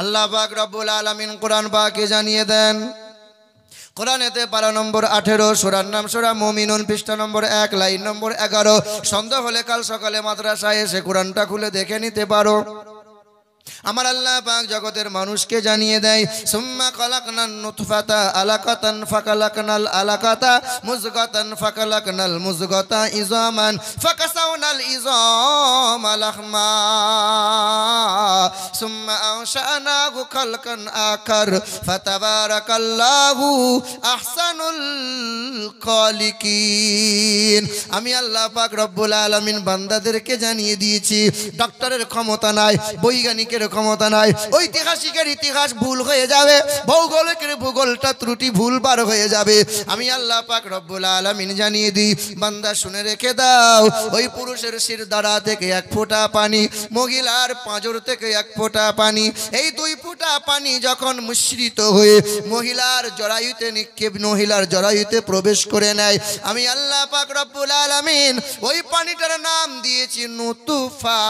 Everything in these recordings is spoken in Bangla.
আল্লাহ পাক রব্বুল আলমিন কোরআন পাকে জানিয়ে দেন কোরআনেতে পারা নম্বর আঠেরো সোরার নাম সোরা মমিনুন পৃষ্ঠা নম্বর এক লাইন নম্বর এগারো সন্ধ্যা হলে কাল সকালে মাদ্রাসায় এসে কোরআনটা খুলে দেখে নিতে পারো আমার আল্লাহ পাক জগতের মানুষকে জানিয়ে দেয় সুম্মা কলাকনাল নুতফাতা আলাকাতান ফাকালাকনাল আলাকাতা মুজগাতান ফাকালাকনাল মুজগাতা ইজামান ফাকাসাউনাল ইজাম আলহমা সুম্মা আনশানাহু খালকান আকার ফাতাবারাকাল্লাহু আহসানুল খালিকিন আমি আল্লাহ পাক রব্বুল আলামিন বান্দাদেরকে জানিয়ে দিয়েছি ডক্টরের ক্ষমতা নাই বৈজ্ঞানিকের ক্ষমতা নাই ঐতিহাসিকের ইতিহাস ভুল হয়ে যাবে ভৌগোলিকের ভূগোলটা ত্রুটি ভুল পার হয়ে যাবে আমি আল্লাহ পাক রব্বুল আলমিন জানিয়ে দিই বান্দা শুনে রেখে দাও ওই পুরুষের শির দ্বারা থেকে এক ফোঁটা পানি মহিলার পাঁজর থেকে এক ফোঁটা পানি এই দুই ফোঁটা পানি যখন মিশ্রিত হয়ে মহিলার জরায়ুতে নিক্ষেপ মহিলার জরায়ুতে প্রবেশ করে নেয় আমি আল্লাহ পাক রব্বুল আলমিন ওই পানিটার নাম দিয়েছি নুতুফা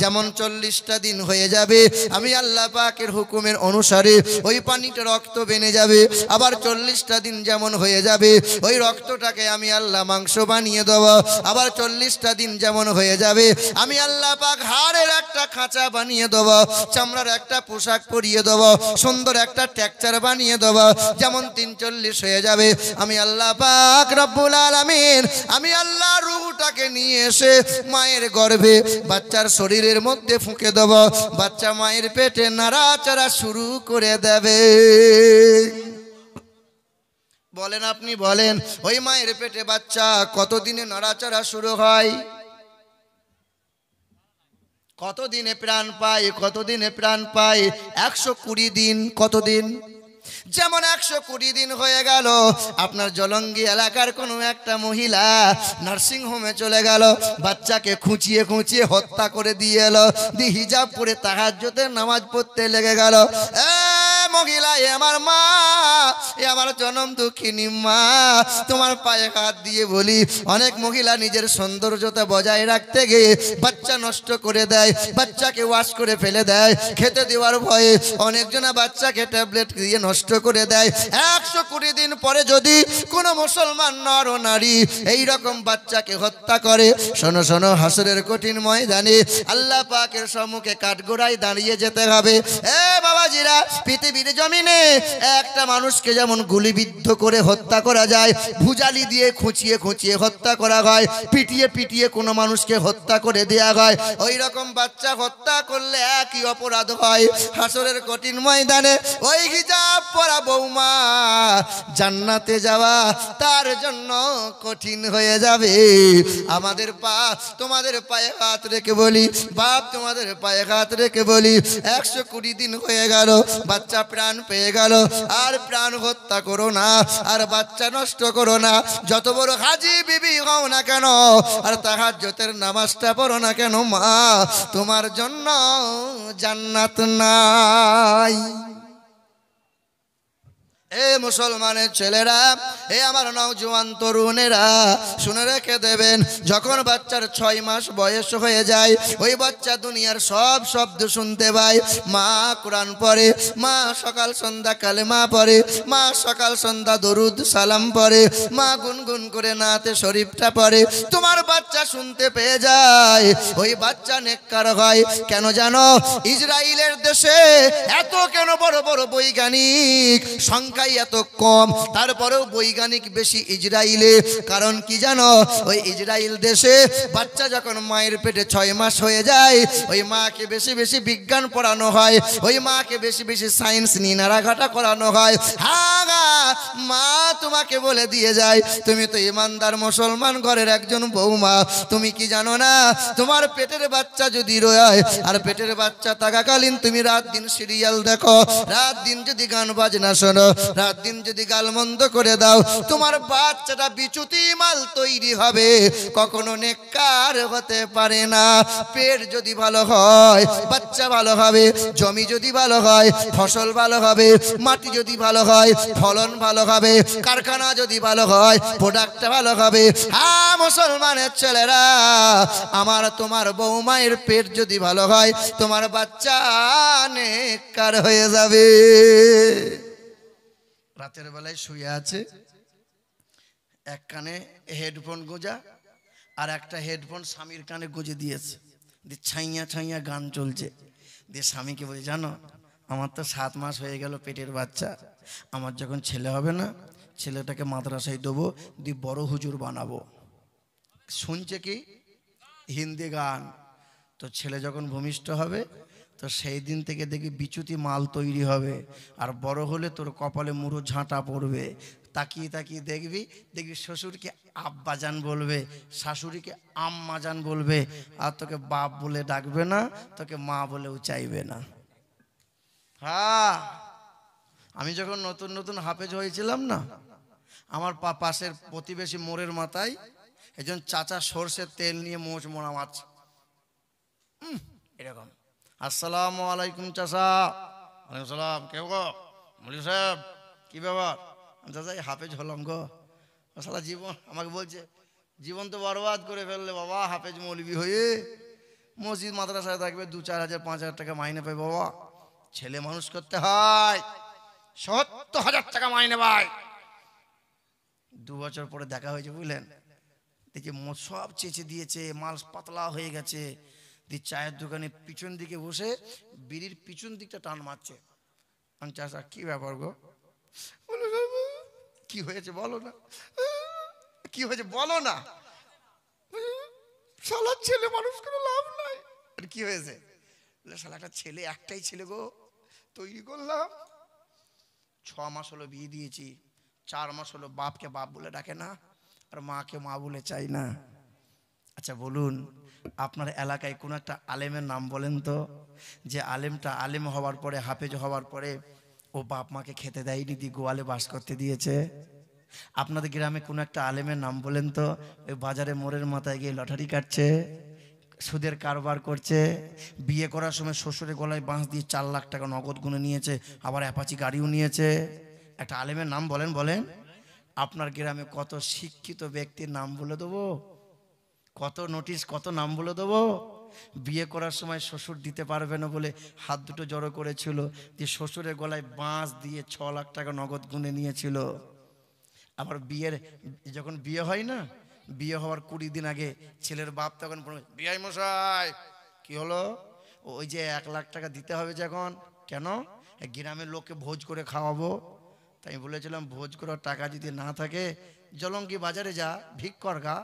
যেমন চল্লিশটা দিন হয়ে যাবে আমি আল্লাহ পাকের হুকুমের অনুসারে ওই পানিটা রক্ত বেনে যাবে আবার চল্লিশটা দিন যেমন হয়ে যাবে ওই রক্তটাকে আমি আল্লাহ মাংস বানিয়ে দেব আবার চল্লিশটা দিন যেমন হয়ে যাবে আমি আল্লাহ পাক হাড়ের একটা খাঁচা বানিয়ে দেব চামড়ার একটা পোশাক পরিয়ে দেব সুন্দর একটা ট্যাকচার বানিয়ে দেব যেমন তিন চল্লিশ হয়ে যাবে আমি আল্লাহ পাক রব্বুল আলমিন আমি আল্লাহ রুহুটাকে নিয়ে এসে মায়ের গর্ভে বাচ্চার শরীরের মধ্যে ফুঁকে দেব বাবা বাচ্চা মায়ের পেটে নাড়াচাড়া শুরু করে দেবে বলেন আপনি বলেন ওই মায়ের পেটে বাচ্চা কতদিনে নাড়াচাড়া শুরু হয় কতদিনে প্রাণ পায় কতদিনে প্রাণ পায় একশো কুড়ি দিন কতদিন যেমন একশো কুড়ি দিন হয়ে গেল আপনার জলঙ্গি এলাকার কোনো একটা মহিলা নার্সিং হোমে চলে গেল বাচ্চাকে খুঁচিয়ে খুঁচিয়ে হত্যা করে দিয়ে এলো দিয়ে হিজাব পরে তাহার নামাজ পড়তে লেগে গেল হ্যাঁ মহিলা আমার মা এ আমার জনম দুঃখিনী মা তোমার পায়ে হাত দিয়ে বলি অনেক মহিলা নিজের সৌন্দর্যতা বজায় রাখতে গিয়ে বাচ্চা নষ্ট করে দেয় বাচ্চাকে ওয়াশ করে ফেলে দেয় খেতে দেওয়ার ভয়ে অনেকজনা বাচ্চাকে ট্যাবলেট দিয়ে নষ্ট করে দেয় একশো কুড়ি দিন পরে যদি কোনো মুসলমান নর ও নারী এই রকম বাচ্চাকে হত্যা করে শোনো শোনো হাসরের কঠিন ময়দানে আল্লাহ পাকের সম্মুখে কাঠগোড়ায় দাঁড়িয়ে যেতে হবে এ বাবাজিরা পৃথিবী পৃথিবীর জমিনে একটা মানুষকে যেমন গুলিবিদ্ধ করে হত্যা করা যায় ভুজালি দিয়ে খুঁচিয়ে খুঁচিয়ে হত্যা করা হয় পিটিয়ে পিটিয়ে কোনো মানুষকে হত্যা করে দেয়া হয় ওই রকম বাচ্চা হত্যা করলে একই অপরাধ হয় হাসরের কঠিন ময়দানে ওই হিজাব পরা বৌমা জান্নাতে যাওয়া তার জন্য কঠিন হয়ে যাবে আমাদের পা তোমাদের পায়ে হাত রেখে বলি বাপ তোমাদের পায়ে হাত রেখে বলি একশো কুড়ি দিন হয়ে গেল বাচ্চা প্রাণ পেয়ে গেল আর প্রাণ হত্যা করো না আর বাচ্চা নষ্ট করো না যত বড় হাজি বিবি হও না কেন আর তাহার জোতের নামাজটা পড়ো না কেন মা তোমার জন্য জান্নাত নাই এ মুসলমানের ছেলেরা এ আমার নওজোয়ান তরুণেরা শুনে রেখে দেবেন যখন বাচ্চার ছয় মাস বয়স হয়ে যায় ওই বাচ্চা দুনিয়ার সব শব্দ শুনতে পায় মা কোরআন পরে মা সকাল সন্ধ্যা কালে মা পরে মা সকাল সন্ধ্যা দরুদ সালাম পরে মা গুনগুন করে নাতে শরীফটা পরে তোমার বাচ্চা শুনতে পেয়ে যায় ওই বাচ্চা নেককার হয় কেন জানো ইসরায়েলের দেশে এত কেন বড় বড় বৈজ্ঞানিক সংখ্যা সংখ্যাই এত কম তারপরেও বৈজ্ঞানিক বেশি ইসরায়েলে কারণ কি জানো ওই ইসরায়েল দেশে বাচ্চা যখন মায়ের পেটে ছয় মাস হয়ে যায় ওই মাকে বেশি বেশি বিজ্ঞান পড়ানো হয় ওই মাকে বেশি বেশি সায়েন্স নিয়ে নাড়াঘাটা করানো হয় হাগা মা তোমাকে বলে দিয়ে যায় তুমি তো ইমানদার মুসলমান ঘরের একজন বৌমা তুমি কি জানো না তোমার পেটের বাচ্চা যদি রয়ে আর পেটের বাচ্চা থাকাকালীন তুমি রাত দিন সিরিয়াল দেখো রাত দিন যদি গান বাজনা শোনো রাত দিন যদি গালমন্দ করে দাও তোমার বাচ্চাটা বিচুতি মাল তৈরি হবে কখনো নেককার হতে পারে না পেট যদি ভালো হয় বাচ্চা ভালো হবে জমি যদি ভালো হয় ফসল ভালো হবে মাটি যদি ভালো হয় ফলন ভালো হবে কারখানা যদি ভালো হয় প্রোডাক্ট ভালো হবে হ্যাঁ মুসলমানের ছেলেরা আমার তোমার বৌমায়ের পেট যদি ভালো হয় তোমার বাচ্চা নেককার হয়ে যাবে রাতের বেলায় শুয়ে আছে এক কানে হেডফোন গোজা আর একটা হেডফোন স্বামীর কানে গোজে দিয়েছে দিয়ে ছাইয়া ছাইয়া গান চলছে দিয়ে স্বামীকে বলে জানো আমার তো সাত মাস হয়ে গেল পেটের বাচ্চা আমার যখন ছেলে হবে না ছেলেটাকে মাদ্রাসায় দেবো দিয়ে বড় হুজুর বানাবো শুনছে কি হিন্দি গান তো ছেলে যখন ভূমিষ্ঠ হবে তো সেই দিন থেকে দেখি বিচুতি মাল তৈরি হবে আর বড় হলে তোর কপালে মুড়ো ঝাঁটা পড়বে তাকিয়ে তাকিয়ে দেখবি দেখবি শ্বশুরকে আব্বাজান বলবে শাশুড়িকে আম্মাজান বলবে আর তোকে বাপ বলে ডাকবে না তোকে মা বলেও চাইবে না হ্যাঁ আমি যখন নতুন নতুন হাফেজ হয়েছিলাম না আমার পাশের প্রতিবেশী মোড়ের মাথায় একজন চাচা সর্ষের তেল নিয়ে মোচ মোড়া মাছ এরকম আসসালামু আলাইকুম চাষা ওয়ালাইকুম সালাম কেউ গো মলি সাহেব কী ব্যাপার চাষা এই হাফেজ হলাম গো সালা জীবন আমাকে বলছে জীবন তো বরবাদ করে ফেললে বাবা হাফেজ মৌলবি হয়ে মসজিদ মাদ্রাসায় থাকবে দু চার হাজার পাঁচ হাজার টাকা মাইনে পাই বাবা ছেলে মানুষ করতে হয় সত্তর হাজার টাকা মাইনে পাই দু বছর পরে দেখা হয়েছে বুঝলেন দেখি সব চেঁচে দিয়েছে মাল পাতলা হয়ে গেছে দিয়ে চায়ের দোকানে পিছন দিকে বসে বিড়ির পিছন দিকটা টান মারছে আমি চাষা কী ব্যাপার গো কি হয়েছে বলো না কি হয়েছে বলো না শালার ছেলে মানুষ কোনো লাভ নাই আর কি হয়েছে শালা একটা ছেলে একটাই ছেলে গো তৈরি করলাম ছ মাস হলো বিয়ে দিয়েছি চার মাস হলো বাপকে বাপ বলে ডাকে না আর মাকে মা বলে চাই না আচ্ছা বলুন আপনার এলাকায় কোনো একটা আলেমের নাম বলেন তো যে আলেমটা আলেম হওয়ার পরে হাফেজ হওয়ার পরে ও বাপ মাকে খেতে দেয়নি দিয়ে গোয়ালে বাস করতে দিয়েছে আপনাদের গ্রামে কোনো একটা আলেমের নাম বলেন তো ওই বাজারে মোড়ের মাথায় গিয়ে লটারি কাটছে সুদের কারবার করছে বিয়ে করার সময় শ্বশুরের গলায় বাঁশ দিয়ে চার লাখ টাকা নগদ গুনে নিয়েছে আবার অ্যাপাচি গাড়িও নিয়েছে একটা আলেমের নাম বলেন বলেন আপনার গ্রামে কত শিক্ষিত ব্যক্তির নাম বলে দেবো কত নোটিশ কত নাম বলে দেবো বিয়ে করার সময় শ্বশুর দিতে পারবে না বলে হাত দুটো জড়ো করেছিল যে শ্বশুরের গলায় বাঁশ দিয়ে ছ লাখ টাকা নগদ গুনে নিয়েছিল আবার বিয়ের যখন বিয়ে হয় না বিয়ে হওয়ার কুড়ি দিন আগে ছেলের বাপ তখন বিয়াই মশাই কি হলো ওই যে এক লাখ টাকা দিতে হবে যখন কেন গ্রামের লোককে ভোজ করে খাওয়াবো তাই বলেছিলাম ভোজ করার টাকা যদি না থাকে জলঙ্গি বাজারে যা ভিক্ষর গা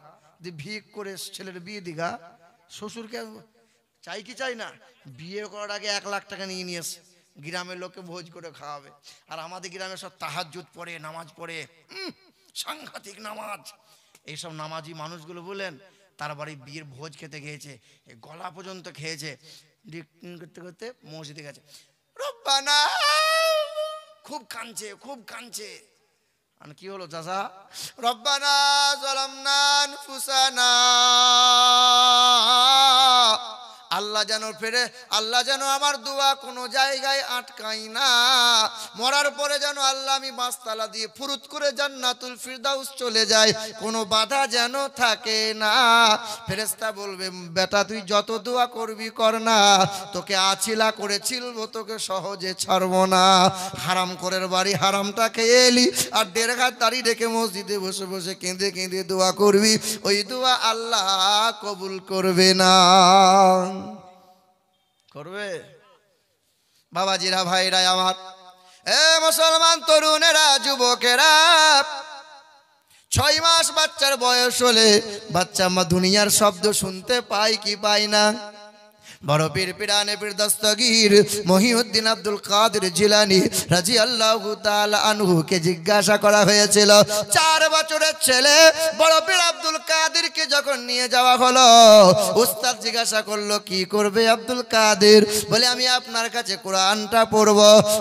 যে বিয়ে করে ছেলের বিয়ে দিঘা শ্বশুরকে চাই কি চাই না বিয়ে করার আগে এক লাখ টাকা নিয়ে নিয়ে এসে গ্রামের লোকে ভোজ করে খাওয়াবে আর আমাদের গ্রামে সব তাহাজুত পড়ে নামাজ পড়ে সাংঘাতিক নামাজ এইসব নামাজি মানুষগুলো বলেন তার বাড়ি বিয়ের ভোজ খেতে খেয়েছে গলা পর্যন্ত খেয়েছে করতে করতে মসজিদে গেছে রব্বানা খুব কাঁদছে খুব কাঁদছে আমি মানে কি হলো যাজা রব্বানা জলমনা ফুসানা আল্লাহ যেন ফেরে আল্লাহ যেন আমার দোয়া কোনো জায়গায় আটকাই না মরার পরে যেন আল্লাহ আমি মাস্তালা দিয়ে ফুরুত করে জান্নাতুল ফিরদাউস চলে যায় কোনো বাধা যেন থাকে না ফেরেস্তা বলবে বেটা তুই যত দোয়া করবি কর না তোকে আছিলা করে ছিলব তোকে সহজে ছাড়ব না হারাম করে বাড়ি হারামটা খেয়ে এলি আর দেড় ঘাট দাঁড়িয়ে ডেকে মসজিদে বসে বসে কেঁদে কেঁদে দোয়া করবি ওই দোয়া আল্লাহ কবুল করবে না করবে বাবাজিরা ভাইরা আমার এ মুসলমান তরুণেরা যুবকেরা ছয় মাস বাচ্চার বয়স হলে বাচ্চা মা দুনিয়ার শব্দ শুনতে পায় কি পায় না বড় পীর পিরানে পীর দস্তগীর মহিউদ্দিন আব্দুল কাদের জিলানি রাজি আল্লাহ আনহুকে জিজ্ঞাসা করা হয়েছিল চার বছরের ছেলে বড় পীর আব্দুল কাদেরকে যখন নিয়ে যাওয়া হলো উস্তাদ জিজ্ঞাসা করলো কি করবে আব্দুল কাদের বলে আমি আপনার কাছে কোরআনটা পড়ব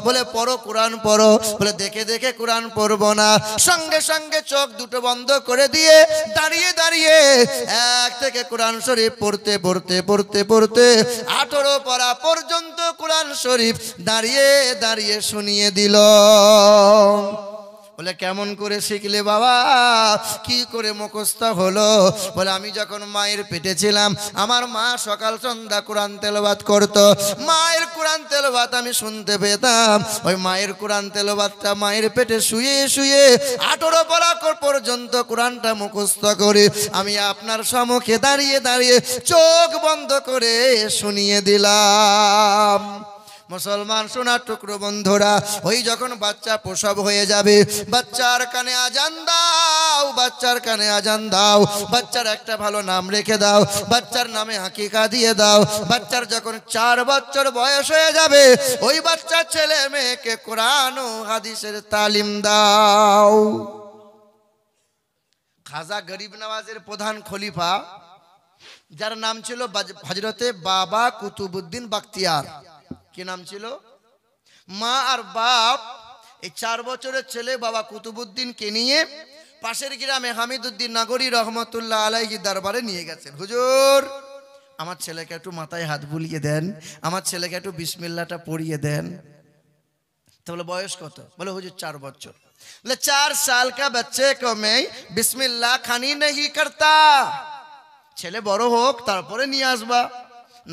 বলে পড়ো কোরআন পড়ো বলে দেখে দেখে কোরআন পড়ব না সঙ্গে সঙ্গে চোখ দুটো বন্ধ করে দিয়ে দাঁড়িয়ে দাঁড়িয়ে এক থেকে কোরআন শরীফ পড়তে পড়তে পড়তে পড়তে আঠেরো পড়া পর্যন্ত কোরআন শরীফ দাঁড়িয়ে দাঁড়িয়ে শুনিয়ে দিল বলে কেমন করে শিখলে বাবা কি করে মুখস্থ হলো বলে আমি যখন মায়ের পেটে ছিলাম আমার মা সকাল সন্ধ্যা কোরআন তেলবাদ করত মায়ের কোরআন তেলবাদ আমি শুনতে পেতাম ওই মায়ের কোরআন তেলবাদটা মায়ের পেটে শুয়ে শুয়ে আঠেরো পড়া পর্যন্ত কোরআনটা মুখস্থ করে আমি আপনার সম্মুখে দাঁড়িয়ে দাঁড়িয়ে চোখ বন্ধ করে শুনিয়ে দিলাম মুসলমান শোনা টুকরো বন্ধুরা ওই যখন বাচ্চা প্রসব হয়ে যাবে বাচ্চার কানে আজান দাও বাচ্চার কানে আজান দাও বাচ্চার একটা ভালো নাম রেখে দাও বাচ্চার নামে হাকিকা দিয়ে দাও বাচ্চার যখন চার বছর বয়স হয়ে যাবে ওই বাচ্চা ছেলে মেয়েকে কোরআন ও হাদিসের তালিম দাও খাজা গরিব নওয়াজের প্রধান খলিফা যার নাম ছিল হজরতে বাবা কুতুবুদ্দিন বাক্তিয়ার কি নাম ছিল মা আর বাপ এই চার বছরের ছেলে বাবা কুতুবুদ্দিনকে নিয়ে পাশের গ্রামে হামিদুদ্দিন নাগরী রহমতুল্লাহ আলাইহি দরবারে নিয়ে গেছেন হুজুর আমার ছেলেকে একটু মাথায় হাত বুলিয়ে দেন আমার ছেলেকে একটু বিসমিল্লাটা পড়িয়ে দেন তো বলে বয়স কত বলে হুজুর চার বছর বলে চার সাল কা বাচ্চে কো বিসমিল্লা খানি নেই করতা ছেলে বড় হোক তারপরে নিয়ে আসবা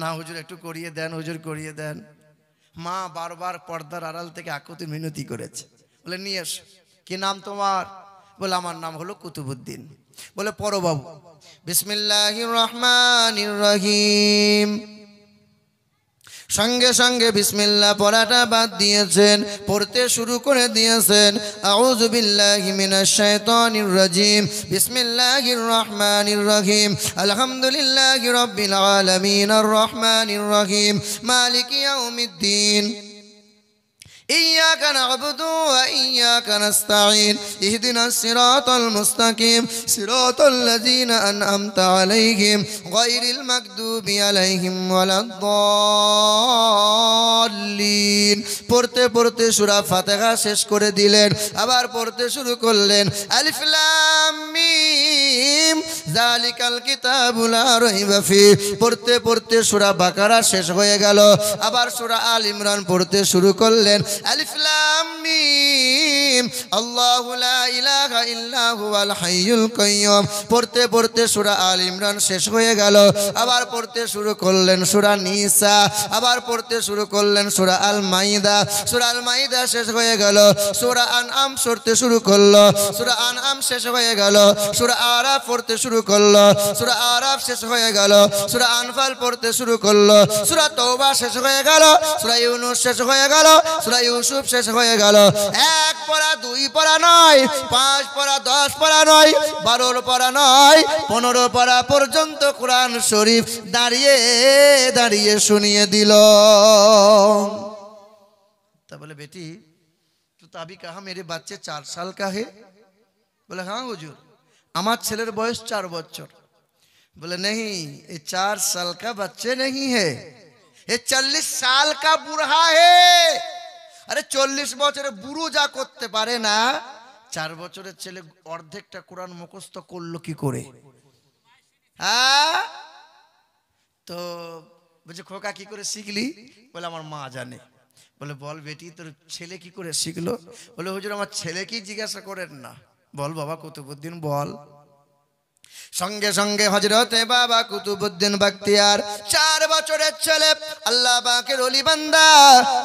না হুজুর একটু করিয়ে দেন হুজুর করিয়ে দেন মা বারবার পর্দার আড়াল থেকে আকুতি মিনতি করেছে বলে নিয়ে এস কি নাম তোমার বলে আমার নাম হলো কুতুবুদ্দিন বলে পরবাবু বিসমিল্লাহ রহমান রহিম সঙ্গে সঙ্গে বিসমিল্লা পড়াটা বাদ দিয়েছেন পড়তে শুরু করে দিয়েছেন আউজবিল্লাহিমিনাশাইতানির বিসমিল্লাহ রহমানির রহিম আলহামদুলিল্লাহি রব্বিল আলামিন আর রহমানির রহিম মালিকিয়া ইয়াউমিদ্দিন إياك نعبد وإياك نستعين اهدنا الصراط المستقيم صراط الذين أنعمت عليهم غير المكذوب عليهم ولا الضالين পড়তে পড়তে সূরা ফাতিহা শেষ করে দিলেন আবার পড়তে শুরু করলেন আলিফ লাম মিম জালিকাল কিতাবুলা রহিবাফি পড়তে পড়তে সুরা বাকারা শেষ হয়ে গেল আবার সুরা আল ইমরান পড়তে শুরু করলেন আলিফলাম মিম আল্লাহু লা ইলাহা ইল্লা হুয়াল হাইয়ুল কাইয়্যুম পড়তে পড়তে সুরা আল ইমরান শেষ হয়ে গেল আবার পড়তে শুরু করলেন সুরা নিসা আবার পড়তে শুরু করলেন সুরা আল মাইদা সুরা আল মাইদা শেষ হয়ে গেল সুরা আম পড়তে শুরু করলো সুরা আম শেষ হয়ে গেল সুরা আরা পড়তে শুরু করলো সুরা আরব শেষ হয়ে গেল সুরা আনফাল পড়তে শুরু করলো সুরা তৌবা শেষ হয়ে গেল সুরা ইউনুস শেষ হয়ে গেল সুরা ইউসুফ শেষ হয়ে গেল এক পড়া দুই পড়া নয় পাঁচ পড়া দশ পড়া নয় বারোর পড়া নয় পনেরো পড়া পর্যন্ত কোরআন শরীফ দাঁড়িয়ে দাঁড়িয়ে শুনিয়ে দিল তা বলে বেটি তো তাবি কাহা হ্যাঁ, মেরে বাচ্চা চার সাল কাহে বলে হ্যাঁ হুজুর আমার ছেলের বয়স চার বছর বলে নেই এ চার সাল কা বাচ্চে নেই হে চল্লিশ সাল কা বুড়া হে আরে চল্লিশ বছরে বুড়ো যা করতে পারে না চার বছরের ছেলে অর্ধেকটা কোরআন মুখস্থ করলো কি করে হ্যাঁ তো বলছে খোকা কি করে শিখলি বলে আমার মা জানে বলে বল বেটি তোর ছেলে কি করে শিখলো বলে হুজুর আমার ছেলে কি জিজ্ঞাসা করেন না বল বাবা কুতুবুদ্দিন বল সঙ্গে সঙ্গে হজরতে বাবা কুতুবুদ্দিন বাক্তিয়ার চার বছরের ছেলে আল্লাহ বাকের অলিবান্দা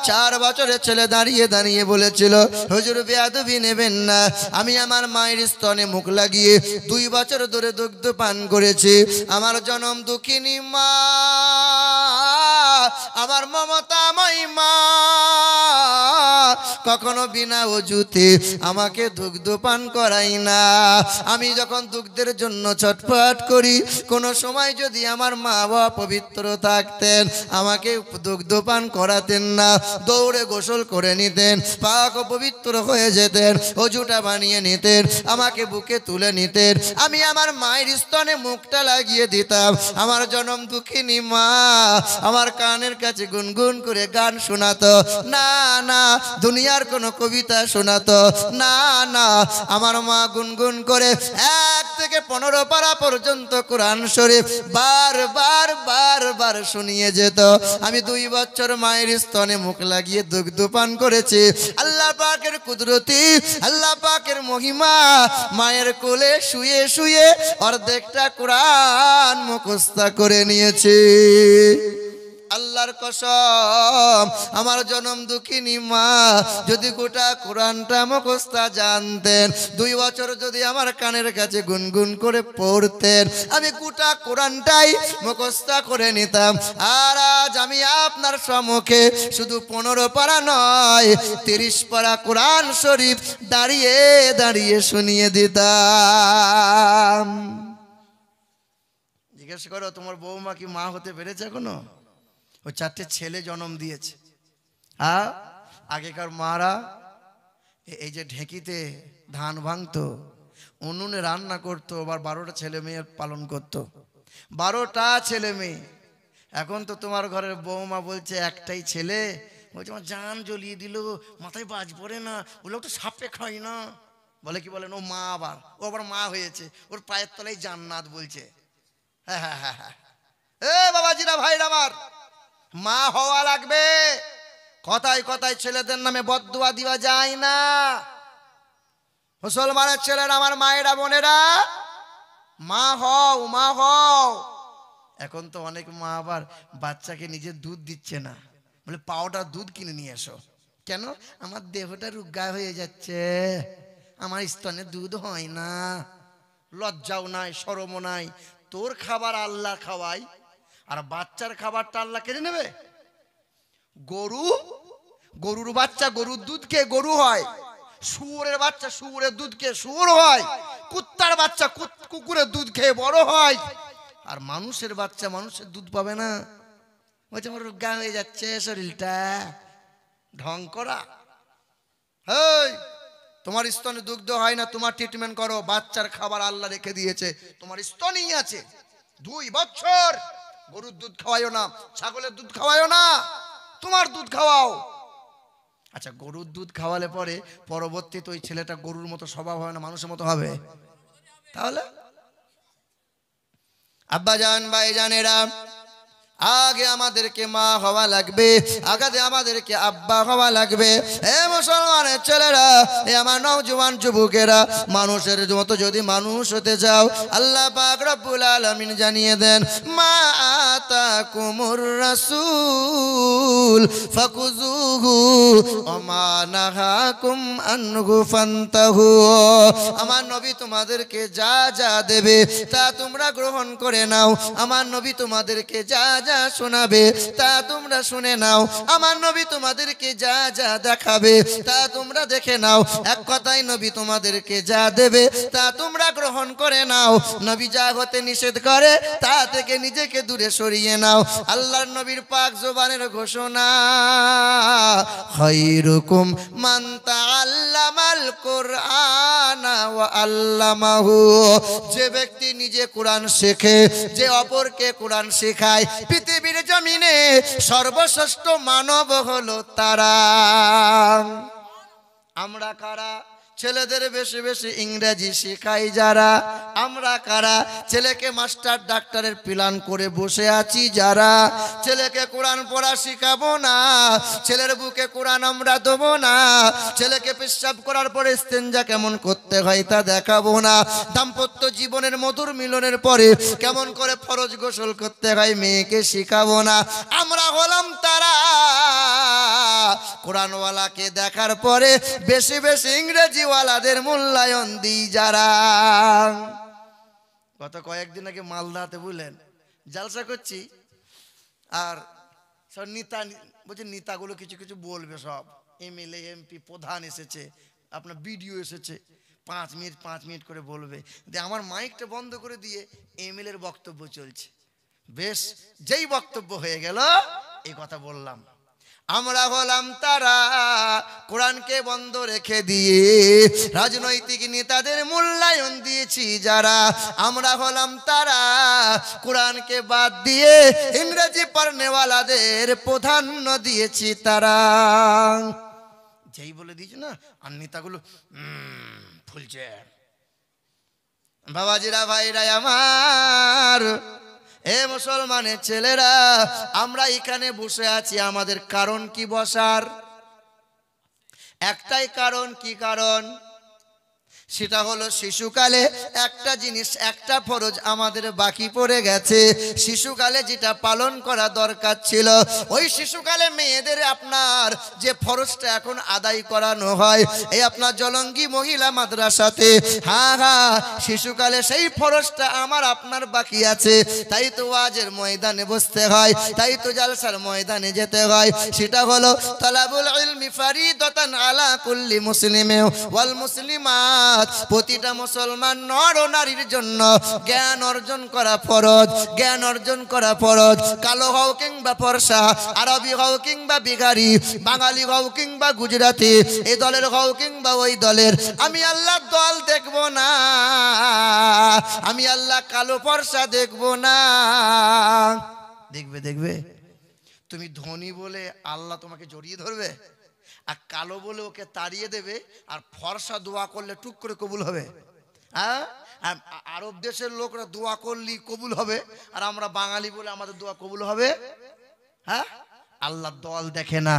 চার বছরের ছেলে দাঁড়িয়ে দাঁড়িয়ে বলেছিল হজুর বেয়াদুবি নেবেন না আমি আমার মায়ের স্তনে মুখ লাগিয়ে দুই বছর ধরে দুগ্ধ পান করেছি আমার জনম দুঃখিনী মা আমার মমতাময় মা কখনো বিনা অজুতে আমাকে দুগ্ধ পান করাই না আমি যখন দুগ্ধের জন্য ছটফট করি কোনো সময় যদি আমার মা বাবা পবিত্র থাকতেন আমাকে দুগ্ধ পান করাতেন না দৌড়ে গোসল করে নিতেন পাক পবিত্র হয়ে যেতেন অজুটা বানিয়ে নিতেন আমাকে বুকে তুলে নিতেন আমি আমার মায়ের স্তনে মুখটা লাগিয়ে দিতাম আমার জনম দুঃখিনী মা আমার কানের কাছে গুনগুন করে গান শোনাতো না না দুনিয়ার কোনো কবিতা শোনাতো না না আমার মা গুনগুন করে এক থেকে পনেরো পারা পর্যন্ত কোরআন শরীফ বার বার বার বার শুনিয়ে যেত আমি দুই বছর মায়ের স্তনে মুখ লাগিয়ে দুগ্ধ পান করেছি আল্লাহ পাকের কুদরতি আল্লাহ পাকের মহিমা মায়ের কোলে শুয়ে শুয়ে অর্ধেকটা কোরআন মুখস্থা করে নিয়েছি আল্লাহর কসম আমার জনম দুঃখিনী মা যদি গোটা কোরআনটা মুখস্থা জানতেন দুই বছর যদি আমার কানের কাছে গুনগুন করে পড়তেন আমি গোটা কোরআনটাই মকস্তা করে নিতাম আর আজ আমি আপনার সম্মুখে শুধু পনেরো পারা নয় তিরিশ পারা কোরআন শরীফ দাঁড়িয়ে দাঁড়িয়ে শুনিয়ে দিতাম জিজ্ঞেস করো তোমার বৌমা কি মা হতে পেরেছে এখনো ও চারটে ছেলে জন্ম দিয়েছে আ আগেকার মারা এই যে ঢেঁকিতে ধান ভাঙতো উনুনে রান্না করতো আবার বারোটা ছেলে মেয়ে পালন করত। বারোটা ছেলে মেয়ে এখন তো তোমার ঘরের বৌমা বলছে একটাই ছেলে বলছে আমার জান জ্বলিয়ে দিল মাথায় বাজ পড়ে না ওগুলো তো সাপে খায় না বলে কি বলেন ও মা আবার ও আবার মা হয়েছে ওর পায়ের তলায় জান্নাত বলছে হ্যাঁ হ্যাঁ হ্যাঁ হ্যাঁ এ বাবাজিরা ভাইরা আমার মা হওয়া লাগবে কথায় কথায় ছেলেদের নামে বদুয়া দেওয়া যায় না মুসলমানের ছেলেরা আমার মায়েরা বোনেরা মা হও মা হও এখন তো অনেক মা আবার বাচ্চাকে নিজে দুধ দিচ্ছে না বলে পাওটা দুধ কিনে নিয়ে এসো কেন আমার দেহটা রুগা হয়ে যাচ্ছে আমার স্তনে দুধ হয় না লজ্জাও নাই সরমও নাই তোর খাবার আল্লাহ খাওয়াই আর বাচ্চার খাবারটা আল্লাহ কেড়ে নেবে গরু গরুর বাচ্চা গরুর দুধ খেয়ে গরু হয় শুয়োরের বাচ্চা শুয়োরের দুধ খেয়ে শুয়োর হয় কুত্তার বাচ্চা কুকুরের দুধ খেয়ে বড় হয় আর মানুষের বাচ্চা মানুষের দুধ পাবে না বলছে আমার রোগা হয়ে যাচ্ছে শরীরটা ঢং করা হই তোমার স্তনে দুগ্ধ হয় না তোমার ট্রিটমেন্ট করো বাচ্চার খাবার আল্লাহ রেখে দিয়েছে তোমার স্তনেই আছে দুই বছর গরুর দুধ খাওয়াইও না ছাগলের দুধ খাওয়াইও না তোমার দুধ খাওয়াও আচ্ছা গরুর দুধ খাওয়ালে পরে পরবর্তীতে ওই ছেলেটা গরুর মতো স্বভাব হয় না মানুষের মতো হবে তাহলে আব্বা জান ভাই জানেরা আগে আমাদেরকে মা হওয়া লাগবে আগে আমাদেরকে আব্বা হওয়া লাগবে এ মুসলমানের ছেলেরা এ আমার নওজোয়ান যুবকেরা মানুষের মতো যদি মানুষ হতে যাও আল্লাহ পাক রব্বুল আলামিন জানিয়ে দেন মা আতা কুমুর রাসূল ফাকুজুহু অমা নাহাকুম আনহু ফান্তাহু আমার নবী তোমাদেরকে যা যা দেবে তা তোমরা গ্রহণ করে নাও আমার নবী তোমাদেরকে যা যা শোনাবে তা তোমরা শুনে নাও আমার নবী তোমাদেরকে যা যা দেখাবে তা তোমরা দেখে নাও এক কথাই নবী তোমাদেরকে যা দেবে তা তোমরা গ্রহণ করে নাও নবী যা হতে নিষেধ করে তা থেকে নিজেকে দূরে সরিয়ে নাও আল্লাহর নবীর পাক জোবানের ঘোষণা খৈরুকুম মানতা আল্লামাল কোরআনা ওয়া আল্লামাহু যে ব্যক্তি নিজে কোরআন শেখে যে অপরকে কোরআন শেখায় পৃথিবীর জমিনে সর্বশ্রেষ্ঠ মানব হলো তারা আমরা কারা ছেলেদের বেশি বেশি ইংরেজি শেখাই যারা আমরা কারা ছেলেকে মাস্টার ডাক্তারের প্ল্যান করে বসে আছি যারা ছেলেকে কোরআন পড়া শিখাবো না ছেলের বুকে কোরআন আমরা দেবো না ছেলেকে পেশাব করার পরে স্তেঞ্জা কেমন করতে হয় তা দেখাবো না দাম্পত্য জীবনের মধুর মিলনের পরে কেমন করে ফরজ গোসল করতে হয় মেয়েকে শেখাবো না আমরা হলাম তারা কোরআনওয়ালাকে দেখার পরে বেশি বেশি ইংরেজি ওয়ালাদের মূল্যায়ন দি যারা গত কয়েকদিন আগে মালদাতে বললেন জালসা করছি আর সব নেতা বলছে নেতাগুলো কিছু কিছু বলবে সব এমএলএ এমপি প্রধান এসেছে আপনার বিডিও এসেছে পাঁচ মিনিট পাঁচ মিনিট করে বলবে দিয়ে আমার মাইকটা বন্ধ করে দিয়ে এমএলএর বক্তব্য চলছে বেশ যেই বক্তব্য হয়ে গেল এই কথা বললাম আমরা হলাম তারা কোরআনকে বন্ধ রেখে দিয়ে রাজনৈতিক নেতাদের মূল্যায়ন দিয়েছি যারা আমরা হলাম তারা কোরআনকে বাদ দিয়ে ইংরেজি পারনেওয়ালাদের প্রাধান্য দিয়েছি তারা যেই বলে দিয়েছে না আর নেতাগুলো ফুলছে বাবাজিরা ভাইরা আমার হে মুসলমানের ছেলেরা আমরা এখানে বসে আছি আমাদের কারণ কি বসার একটাই কারণ কি কারণ সেটা হলো শিশুকালে একটা জিনিস একটা ফরজ আমাদের বাকি পড়ে গেছে শিশুকালে যেটা পালন করা দরকার ছিল ওই শিশুকালে মেয়েদের আপনার যে ফরজটা এখন আদায় করানো হয় এই আপনার জলঙ্গি মহিলা মাদ্রাসাতে হ্যাঁ হ্যাঁ শিশুকালে সেই ফরজটা আমার আপনার বাকি আছে তাই তো ওয়াজের ময়দানে বসতে হয় তাই তো জালসার ময়দানে যেতে হয় সেটা হলো তালাবুল ইলমি ফারিদতান আলা কুল্লি মুসলিমে ওয়াল মুসলিমা প্রতিটা মুসলমান নর ও নারীর জন্য জ্ঞান অর্জন করা ফরজ জ্ঞান অর্জন করা ফরজ কালো হও কিংবা ফর্সা আরবি হও কিংবা বিঘারি বাঙালি হও কিংবা গুজরাতি এ দলের হও কিংবা ওই দলের আমি আল্লাহ দল দেখব না আমি আল্লাহ কালো ফর্সা দেখব না দেখবে দেখবে তুমি ধনী বলে আল্লাহ তোমাকে জড়িয়ে ধরবে আর কালো বলে ওকে তাড়িয়ে দেবে আর ফর্সা দোয়া করলে টুক করে কবুল হবে হ্যাঁ আরব দেশের লোকরা দোয়া করলি কবুল হবে আর আমরা বাঙালি বলে আমাদের দোয়া কবুল হবে হ্যাঁ আল্লাহ দল দেখে না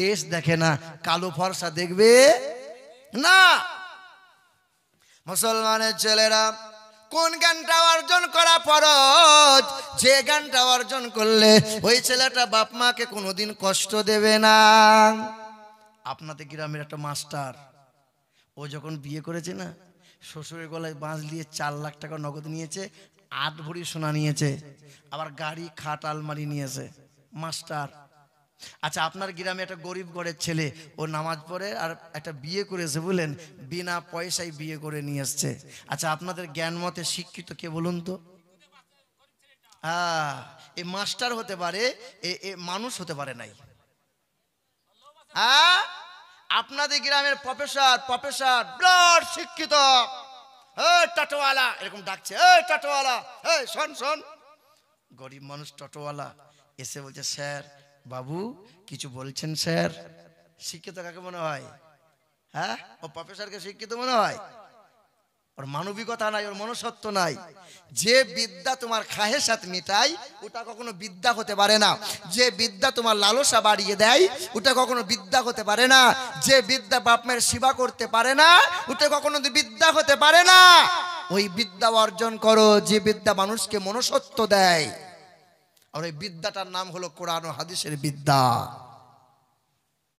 দেশ দেখে না কালো ফর্সা দেখবে না মুসলমানের ছেলেরা কোন গানটা অর্জন করা পর যে গানটা অর্জন করলে ওই ছেলেটা বাপ মাকে কোনোদিন কষ্ট দেবে না আপনাদের গ্রামের একটা মাস্টার ও যখন বিয়ে করেছে না শ্বশুরের গলায় বাঁশ দিয়ে চার লাখ টাকা নগদ নিয়েছে আট ভরি সোনা নিয়েছে আবার গাড়ি খাট আলমারি নিয়েছে মাস্টার আচ্ছা আপনার গ্রামে একটা গরিব ঘরের ছেলে ও নামাজ পড়ে আর একটা বিয়ে করেছে বলেন বিনা পয়সায় বিয়ে করে নিয়ে এসছে আচ্ছা আপনাদের জ্ঞান মতে শিক্ষিত কে বলুন তো এ মাস্টার হতে পারে এ মানুষ হতে পারে নাই হ্যাঁ আপনাদের গ্রামের প্রফেসর প্রফেসর ব্লড শিক্ষিত এরকম ডাকছে শোন শোন গরিব মানুষ টটোয়ালা এসে বলছে স্যার বাবু কিছু বলছেন স্যার শিক্ষিত কাকে মনে হয় হ্যাঁ ও প্রফেসরকে শিক্ষিত মনে হয় ওর মানবিকতা নাই ওর মনসত্ব নাই যে বিদ্যা তোমার খাহেসাত মিটাই ওটা কখনো বিদ্যা হতে পারে না যে বিদ্যা তোমার লালসা বাড়িয়ে দেয় ওটা কখনো বিদ্যা হতে পারে না যে বিদ্যা বাপমের সেবা করতে পারে না ওটা কখনো বিদ্যা হতে পারে না ওই বিদ্যা অর্জন করো যে বিদ্যা মানুষকে মনসত্ব দেয় আর ওই বিদ্যাটার নাম হলো কোরআন হাদিসের বিদ্যা